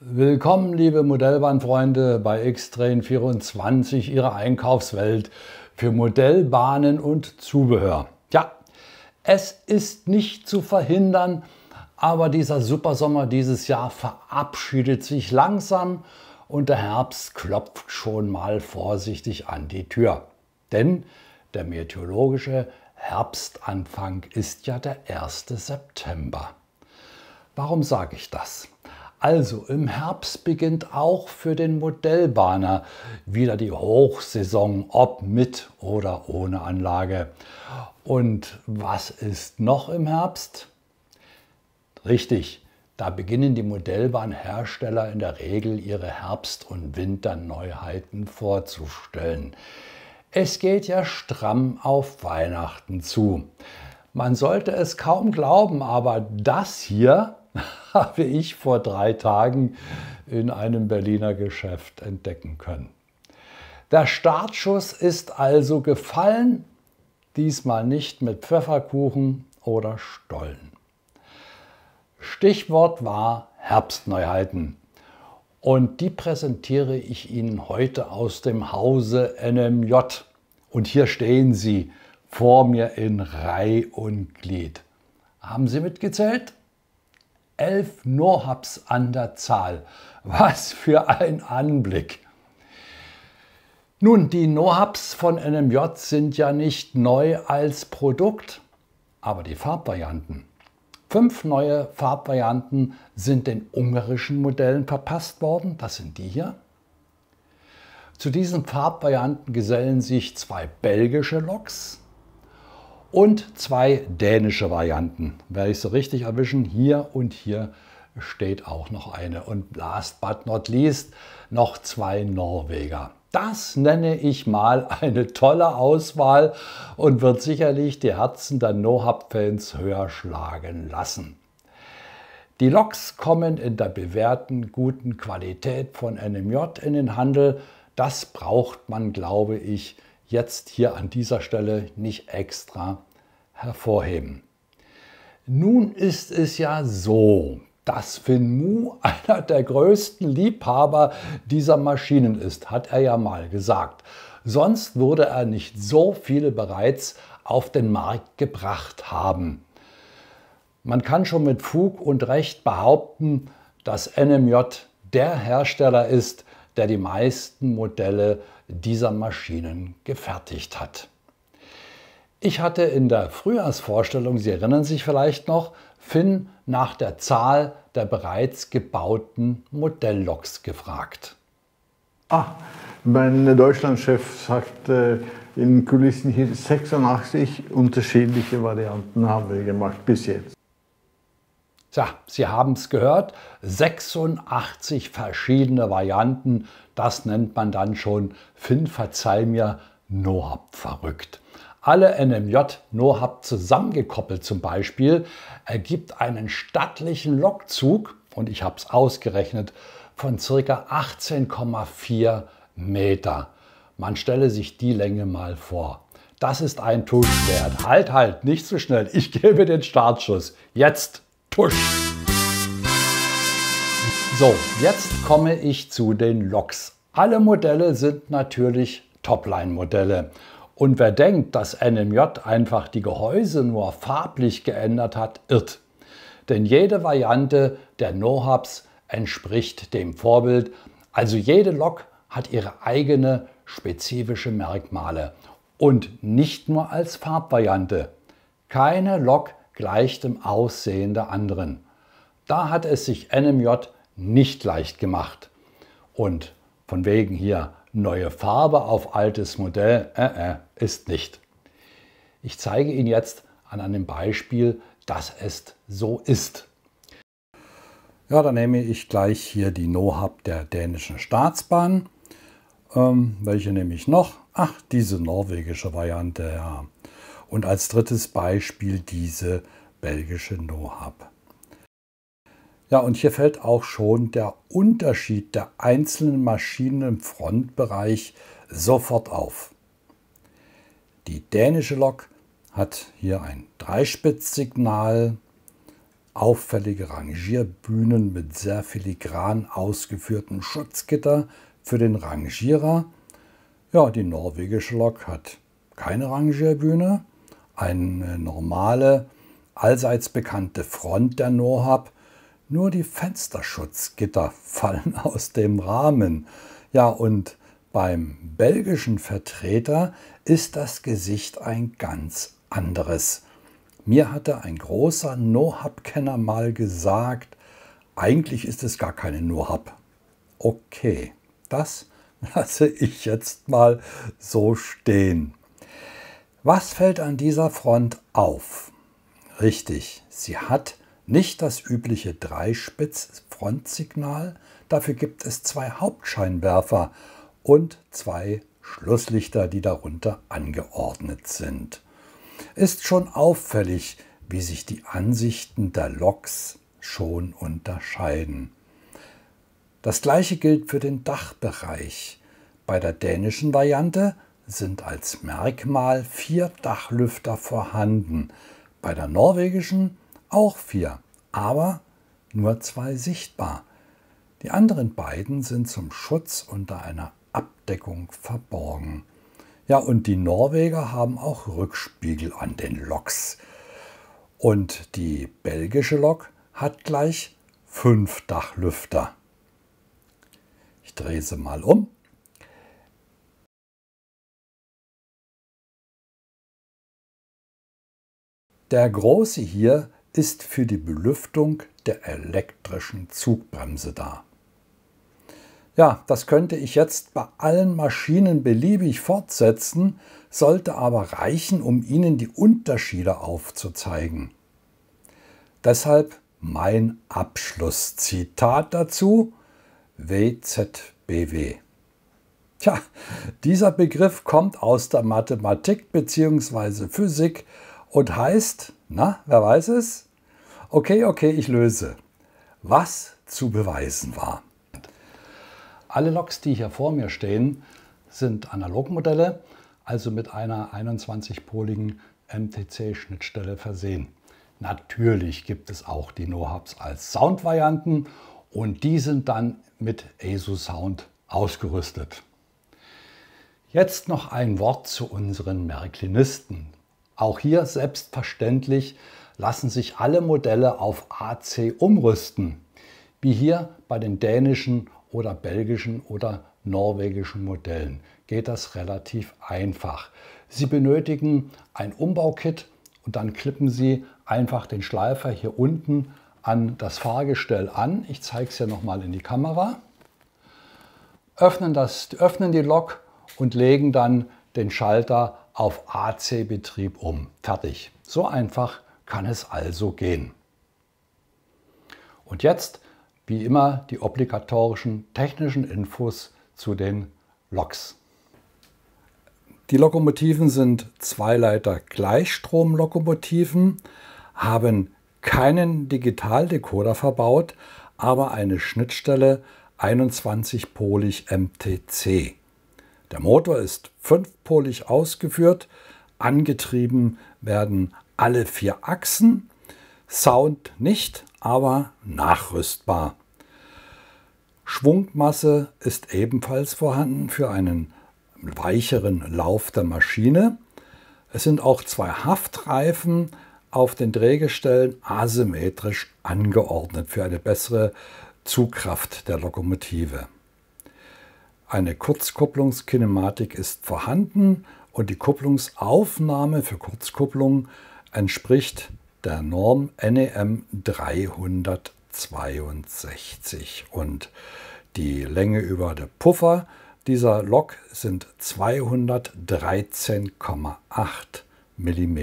Willkommen, liebe Modellbahnfreunde, bei Xtrain24, Ihre Einkaufswelt für Modellbahnen und Zubehör. Ja, es ist nicht zu verhindern, aber dieser Supersommer dieses Jahr verabschiedet sich langsam und der Herbst klopft schon mal vorsichtig an die Tür. Denn der meteorologische Herbstanfang ist ja der 1. September. Warum sage ich das? Also im Herbst beginnt auch für den Modellbahner wieder die Hochsaison, ob mit oder ohne Anlage. Und was ist noch im Herbst? Richtig, da beginnen die Modellbahnhersteller in der Regel ihre Herbst- und Winterneuheiten vorzustellen. Es geht ja stramm auf Weihnachten zu. Man sollte es kaum glauben, aber das hier habe ich vor drei Tagen in einem Berliner Geschäft entdecken können. Der Startschuss ist also gefallen, diesmal nicht mit Pfefferkuchen oder Stollen. Stichwort war Herbstneuheiten. Und die präsentiere ich Ihnen heute aus dem Hause NMJ. Und hier stehen sie vor mir in Reih und Glied. Haben Sie mitgezählt? elf NoHubs an der Zahl. Was für ein Anblick! Nun, die NoHubs von NMJ sind ja nicht neu als Produkt, aber die Farbvarianten. Fünf neue Farbvarianten sind den ungarischen Modellen verpasst worden. Das sind die hier. Zu diesen Farbvarianten gesellen sich zwei belgische Loks, und zwei dänische Varianten. Werde ich so richtig erwischen, hier und hier steht auch noch eine. Und last but not least noch zwei Norweger. Das nenne ich mal eine tolle Auswahl und wird sicherlich die Herzen der No-Hub-Fans höher schlagen lassen. Die Loks kommen in der bewährten guten Qualität von NMJ in den Handel. Das braucht man, glaube ich, jetzt hier an dieser Stelle nicht extra hervorheben. Nun ist es ja so, dass Finmu einer der größten Liebhaber dieser Maschinen ist, hat er ja mal gesagt. Sonst würde er nicht so viele bereits auf den Markt gebracht haben. Man kann schon mit Fug und Recht behaupten, dass NMJ der Hersteller ist, der die meisten Modelle dieser Maschinen gefertigt hat. Ich hatte in der Frühjahrsvorstellung, Sie erinnern sich vielleicht noch, Finn nach der Zahl der bereits gebauten Modellloks gefragt. Ah, mein Deutschlandchef sagt, in Kulissen hier 86 unterschiedliche Varianten haben wir gemacht bis jetzt. Tja, Sie haben es gehört, 86 verschiedene Varianten, das nennt man dann schon, Finn, verzeih mir, Nohab verrückt. Alle NMJ Nohab zusammengekoppelt zum Beispiel ergibt einen stattlichen Lokzug, und ich habe es ausgerechnet, von circa 18,4 Meter. Man stelle sich die Länge mal vor. Das ist ein Tuschwert. Halt, halt, nicht zu so schnell. Ich gebe den Startschuss. Jetzt! Tusch. So, jetzt komme ich zu den Loks. Alle Modelle sind natürlich Topline-Modelle. Und wer denkt, dass NMJ einfach die Gehäuse nur farblich geändert hat, irrt. Denn jede Variante der No-Hubs entspricht dem Vorbild. Also jede Lok hat ihre eigene spezifische Merkmale. Und nicht nur als Farbvariante. Keine Lok gleich dem Aussehen der anderen. Da hat es sich NMJ nicht leicht gemacht. Und von wegen hier neue Farbe auf altes Modell äh, äh, ist nicht. Ich zeige Ihnen jetzt an einem Beispiel, dass es so ist. Ja, dann nehme ich gleich hier die NoHub der dänischen Staatsbahn. Ähm, welche nehme ich noch? Ach, diese norwegische Variante, ja und als drittes Beispiel diese belgische NoHub. Ja, und hier fällt auch schon der Unterschied der einzelnen Maschinen im Frontbereich sofort auf. Die dänische Lok hat hier ein Dreispitzsignal, auffällige Rangierbühnen mit sehr filigran ausgeführten Schutzgitter für den Rangierer. Ja, die norwegische Lok hat keine Rangierbühne, eine normale, allseits bekannte Front der Nohab, nur die Fensterschutzgitter fallen aus dem Rahmen. Ja, und beim belgischen Vertreter ist das Gesicht ein ganz anderes. Mir hatte ein großer Nohab-Kenner mal gesagt, eigentlich ist es gar keine Nohab. Okay, das lasse ich jetzt mal so stehen. Was fällt an dieser Front auf? Richtig, sie hat nicht das übliche Dreispitz-Frontsignal, dafür gibt es zwei Hauptscheinwerfer und zwei Schlusslichter, die darunter angeordnet sind. Ist schon auffällig, wie sich die Ansichten der Loks schon unterscheiden. Das gleiche gilt für den Dachbereich. Bei der dänischen Variante sind als Merkmal vier Dachlüfter vorhanden, bei der norwegischen auch vier, aber nur zwei sichtbar. Die anderen beiden sind zum Schutz unter einer Abdeckung verborgen. Ja, und die Norweger haben auch Rückspiegel an den Loks. Und die belgische Lok hat gleich fünf Dachlüfter. Ich drehe sie mal um Der große hier ist für die Belüftung der elektrischen Zugbremse da. Ja, das könnte ich jetzt bei allen Maschinen beliebig fortsetzen, sollte aber reichen, um Ihnen die Unterschiede aufzuzeigen. Deshalb mein Abschlusszitat dazu WZBW. Tja, dieser Begriff kommt aus der Mathematik bzw. Physik, und heißt, na, wer weiß es? Okay, okay, ich löse. Was zu beweisen war. Alle Loks, die hier vor mir stehen, sind Analogmodelle, also mit einer 21-poligen MTC-Schnittstelle versehen. Natürlich gibt es auch die NoHubs als Soundvarianten und die sind dann mit ESU Sound ausgerüstet. Jetzt noch ein Wort zu unseren Märklinisten, auch hier selbstverständlich lassen sich alle Modelle auf AC umrüsten, wie hier bei den dänischen oder belgischen oder norwegischen Modellen geht das relativ einfach. Sie benötigen ein Umbaukit und dann klippen Sie einfach den Schleifer hier unten an das Fahrgestell an. Ich zeige es ja nochmal in die Kamera. Öffnen, das, öffnen die Lok und legen dann den Schalter auf AC-Betrieb um. Fertig. So einfach kann es also gehen. Und jetzt, wie immer, die obligatorischen technischen Infos zu den Loks. Die Lokomotiven sind Zweileiter Gleichstromlokomotiven, haben keinen Digitaldecoder verbaut, aber eine Schnittstelle 21-polig MTC. Der Motor ist fünfpolig ausgeführt. Angetrieben werden alle vier Achsen. Sound nicht, aber nachrüstbar. Schwungmasse ist ebenfalls vorhanden für einen weicheren Lauf der Maschine. Es sind auch zwei Haftreifen auf den Drehgestellen asymmetrisch angeordnet für eine bessere Zugkraft der Lokomotive. Eine Kurzkupplungskinematik ist vorhanden und die Kupplungsaufnahme für Kurzkupplung entspricht der Norm NEM 362 und die Länge über der Puffer dieser Lok sind 213,8 mm.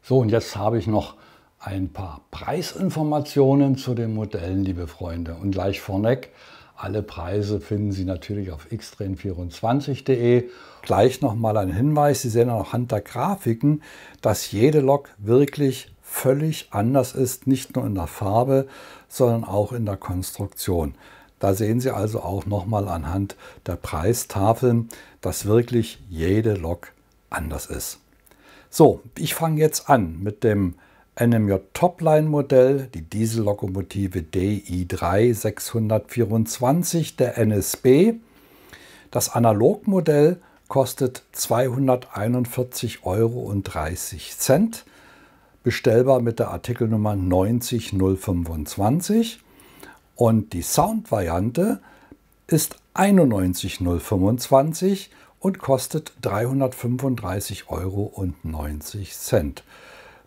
So, und jetzt habe ich noch ein paar Preisinformationen zu den Modellen, liebe Freunde. Und gleich vorweg alle Preise finden Sie natürlich auf xtrain24.de. Gleich nochmal ein Hinweis, Sie sehen auch anhand der Grafiken, dass jede Lok wirklich völlig anders ist, nicht nur in der Farbe, sondern auch in der Konstruktion. Da sehen Sie also auch nochmal anhand der Preistafeln, dass wirklich jede Lok anders ist. So, ich fange jetzt an mit dem NMJ Topline-Modell, die Diesellokomotive DI3 624 der NSB. Das Analogmodell kostet 241,30 Euro, bestellbar mit der Artikelnummer 90025. Und die Soundvariante ist 91025 und kostet 335,90 Euro.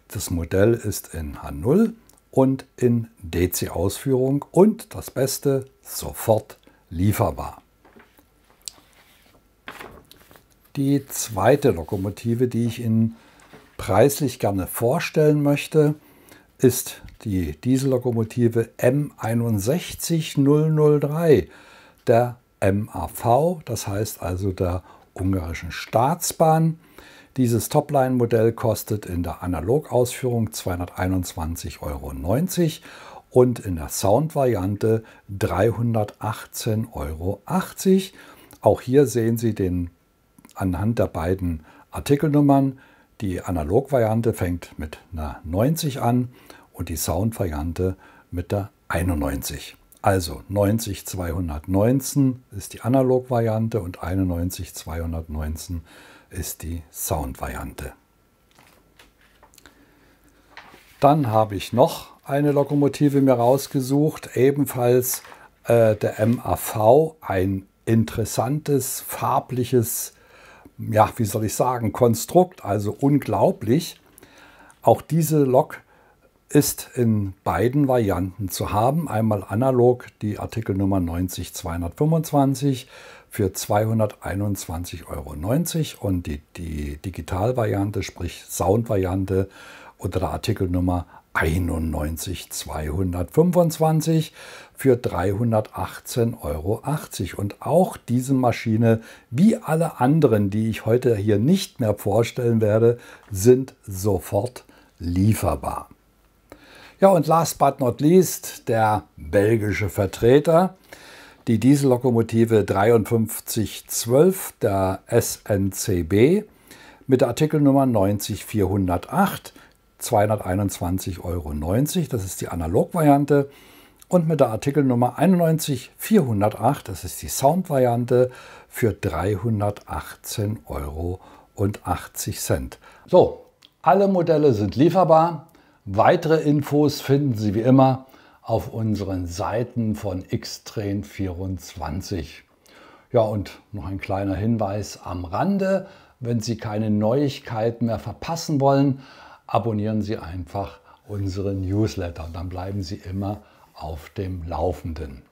Das Modell ist in H0 und in DC-Ausführung und das Beste sofort lieferbar. Die zweite Lokomotive, die ich Ihnen preislich gerne vorstellen möchte, ist die Diesellokomotive M61003 der MAV, das heißt also der ungarischen Staatsbahn. Dieses Topline-Modell kostet in der Analogausführung 221,90 Euro und in der Sound-Variante 318,80 Euro. Auch hier sehen Sie den anhand der beiden Artikelnummern. Die Analog-Variante fängt mit einer 90 an und die Sound-Variante mit der 91. Also 90 219 ist die Analog-Variante und 91 219 ist ist die Soundvariante. Dann habe ich noch eine Lokomotive mir rausgesucht, ebenfalls äh, der MAV, ein interessantes, farbliches, ja, wie soll ich sagen, Konstrukt, also unglaublich. Auch diese Lok ist in beiden Varianten zu haben. Einmal analog die Artikelnummer 90225 für 221,90 Euro und die, die Digitalvariante, sprich Soundvariante unter der Artikelnummer 91,225 für 318,80 Euro. Und auch diese Maschine, wie alle anderen, die ich heute hier nicht mehr vorstellen werde, sind sofort lieferbar. Ja, und last but not least der belgische Vertreter die Diesellokomotive 5312 der SNCB mit der Artikelnummer 90408 221,90 Euro. Das ist die Analogvariante. Und mit der Artikelnummer 91408, das ist die Soundvariante, für 318,80 Euro. So, alle Modelle sind lieferbar. Weitere Infos finden Sie wie immer auf unseren Seiten von Xtrain24. Ja, und noch ein kleiner Hinweis am Rande. Wenn Sie keine Neuigkeiten mehr verpassen wollen, abonnieren Sie einfach unseren Newsletter und dann bleiben Sie immer auf dem Laufenden.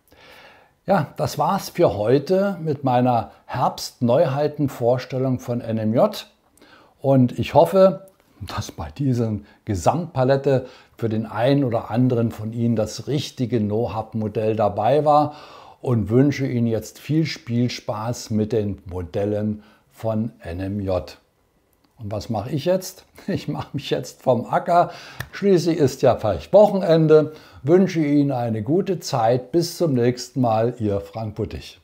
Ja, das war's für heute mit meiner Herbst-Neuheiten-Vorstellung von NMJ und ich hoffe, dass bei dieser Gesamtpalette für den einen oder anderen von Ihnen das richtige No-Hub-Modell dabei war und wünsche Ihnen jetzt viel Spielspaß mit den Modellen von NMJ. Und was mache ich jetzt? Ich mache mich jetzt vom Acker. Schließlich ist ja vielleicht Wochenende. Wünsche Ihnen eine gute Zeit. Bis zum nächsten Mal, Ihr Frank Buttig.